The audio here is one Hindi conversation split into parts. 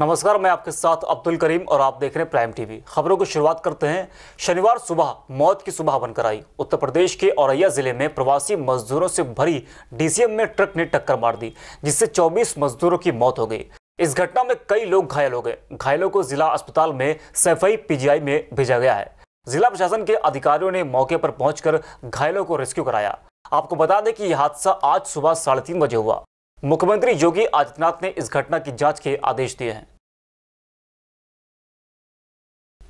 नमस्कार मैं आपके साथ अब्दुल करीम और आप देख रहे हैं प्राइम टीवी खबरों की शुरुआत करते हैं शनिवार सुबह मौत की सुबह बनकर आई उत्तर प्रदेश के औरैया जिले में प्रवासी मजदूरों से भरी डीसीएम में ट्रक ने टक्कर मार दी जिससे 24 मजदूरों की मौत हो गई इस घटना में कई लोग घायल हो गए घायलों को जिला अस्पताल में सैफई पीजीआई में भेजा गया है जिला प्रशासन के अधिकारियों ने मौके पर पहुंचकर घायलों को रेस्क्यू कराया आपको बता दें कि यह हादसा आज सुबह साढ़े तीन बजे हुआ मुख्यमंत्री योगी आदित्यनाथ ने इस घटना की जांच के आदेश दिए हैं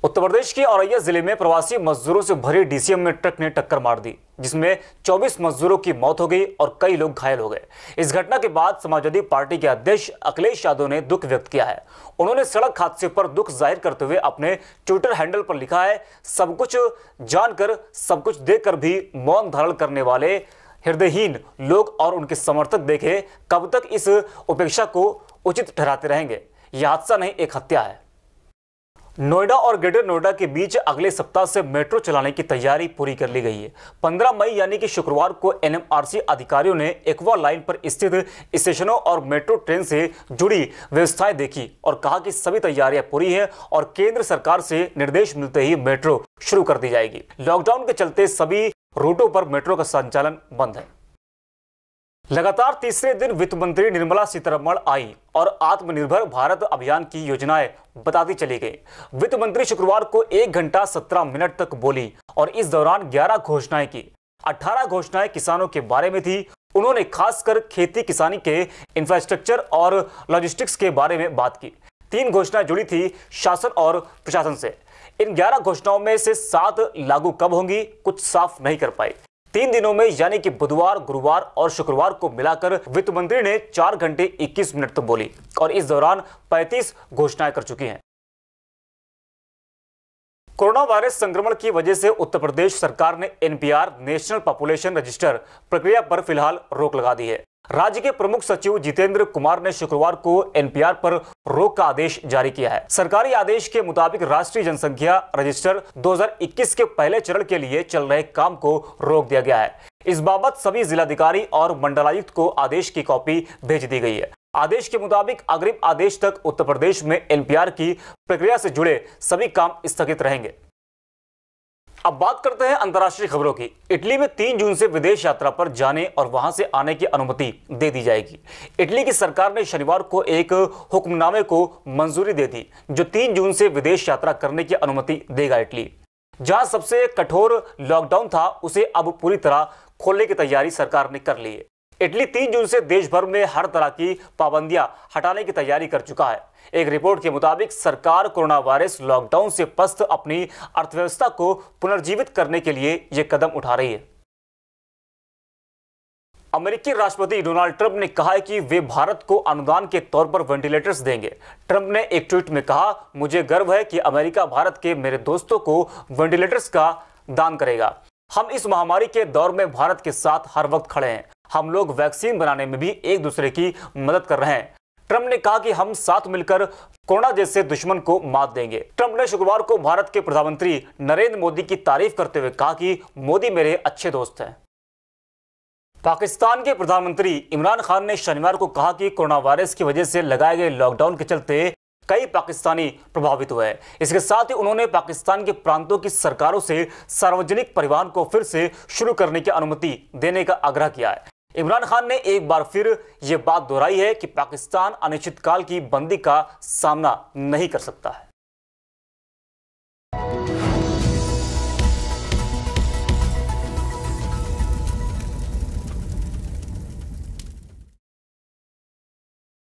उत्तर प्रदेश के औरैया जिले में प्रवासी मजदूरों से भरी डीसीएम में ट्रक ने टक्कर मार दी जिसमें 24 मजदूरों की मौत हो गई और कई लोग घायल हो गए इस घटना के बाद समाजवादी पार्टी के अध्यक्ष अखिलेश यादव ने दुख व्यक्त किया है उन्होंने सड़क हादसे पर दुख जाहिर करते हुए अपने ट्विटर हैंडल पर लिखा है सब कुछ जानकर सब कुछ देकर भी मौन धारण करने वाले हृदयहीन लोग और उनके समर्थक देखे कब तक इस उपेक्षा को उचित ठहराते रहेंगे यह हादसा नहीं एक हत्या है नोएडा और ग्रेटर नोएडा के बीच अगले सप्ताह से मेट्रो चलाने की तैयारी पूरी कर ली गई है 15 मई यानी कि शुक्रवार को एनएमआरसी अधिकारियों ने एक्वा लाइन पर स्थित स्टेशनों और मेट्रो ट्रेन से जुड़ी व्यवस्थाएं देखी और कहा कि सभी तैयारियां पूरी हैं और केंद्र सरकार से निर्देश मिलते ही मेट्रो शुरू कर दी जाएगी लॉकडाउन के चलते सभी रूटों पर मेट्रो का संचालन बंद है लगातार तीसरे दिन वित्त मंत्री निर्मला सीतारमण आई और आत्मनिर्भर भारत अभियान की योजनाएं बताती चली गई वित्त मंत्री शुक्रवार को एक घंटा सत्रह मिनट तक बोली और इस दौरान ग्यारह घोषणाएं की अठारह घोषणाएं किसानों के बारे में थी उन्होंने खासकर खेती किसानी के इंफ्रास्ट्रक्चर और लॉजिस्टिक्स के बारे में बात की तीन घोषणाएं जुड़ी थी शासन और प्रशासन से इन 11 घोषणाओं में से सात लागू कब होंगी कुछ साफ नहीं कर पाई तीन दिनों में यानी कि बुधवार गुरुवार और शुक्रवार को मिलाकर वित्त मंत्री ने चार घंटे 21 मिनट तक तो बोली और इस दौरान 35 घोषणाएं कर चुकी हैं कोरोना वायरस संक्रमण की वजह से उत्तर प्रदेश सरकार ने एनपीआर नेशनल पॉपुलेशन रजिस्टर प्रक्रिया पर फिलहाल रोक लगा दी है राज्य के प्रमुख सचिव जितेंद्र कुमार ने शुक्रवार को एनपीआर पर रोक का आदेश जारी किया है सरकारी आदेश के मुताबिक राष्ट्रीय जनसंख्या रजिस्टर 2021 के पहले चरण के लिए चल रहे काम को रोक दिया गया है इस बाबत सभी जिलाधिकारी और मंडलायुक्त को आदेश की कॉपी भेज दी गई है आदेश के मुताबिक अग्रिम आदेश तक उत्तर प्रदेश में एनपीआर की प्रक्रिया से जुड़े सभी काम स्थगित रहेंगे अब बात करते हैं अंतर्राष्ट्रीय खबरों की इटली में 3 जून से विदेश यात्रा पर जाने और वहां से आने की अनुमति दे दी जाएगी इटली की सरकार ने शनिवार को एक हुक्मनामे को मंजूरी दे दी जो 3 जून से विदेश यात्रा करने की अनुमति देगा इटली जहां सबसे कठोर लॉकडाउन था उसे अब पूरी तरह खोलने की तैयारी सरकार ने कर ली है इटली तीन जून से देश भर में हर तरह की पाबंदियां हटाने की तैयारी कर चुका है एक रिपोर्ट के मुताबिक सरकार कोरोना वायरस लॉकडाउन से पस्त अपनी अर्थव्यवस्था को पुनर्जीवित करने के लिए ये कदम उठा रही है अमेरिकी राष्ट्रपति डोनाल्ड ट्रंप ने कहा है कि वे भारत को अनुदान के तौर पर वेंटिलेटर्स देंगे ट्रंप ने एक ट्वीट में कहा मुझे गर्व है कि अमेरिका भारत के मेरे दोस्तों को वेंटिलेटर्स का दान करेगा हम इस महामारी के दौर में भारत के साथ हर वक्त खड़े हैं हम लोग वैक्सीन बनाने में भी एक दूसरे की मदद कर रहे हैं ट्रंप ने कहा कि हम साथ मिलकर कोरोना जैसे दुश्मन को मात देंगे ट्रंप ने शुक्रवार को भारत के प्रधानमंत्री नरेंद्र मोदी की तारीफ करते हुए कहा कि मोदी मेरे अच्छे दोस्त हैं पाकिस्तान के प्रधानमंत्री इमरान खान ने शनिवार को कहा कि कोरोना वायरस की वजह से लगाए गए लॉकडाउन के चलते कई पाकिस्तानी प्रभावित हुए हैं इसके साथ ही उन्होंने पाकिस्तान के प्रांतों की सरकारों से सार्वजनिक परिवहन को फिर से शुरू करने की अनुमति देने का आग्रह किया है इमरान खान ने एक बार फिर ये बात दोहराई है कि पाकिस्तान अनिश्चितकाल की बंदी का सामना नहीं कर सकता है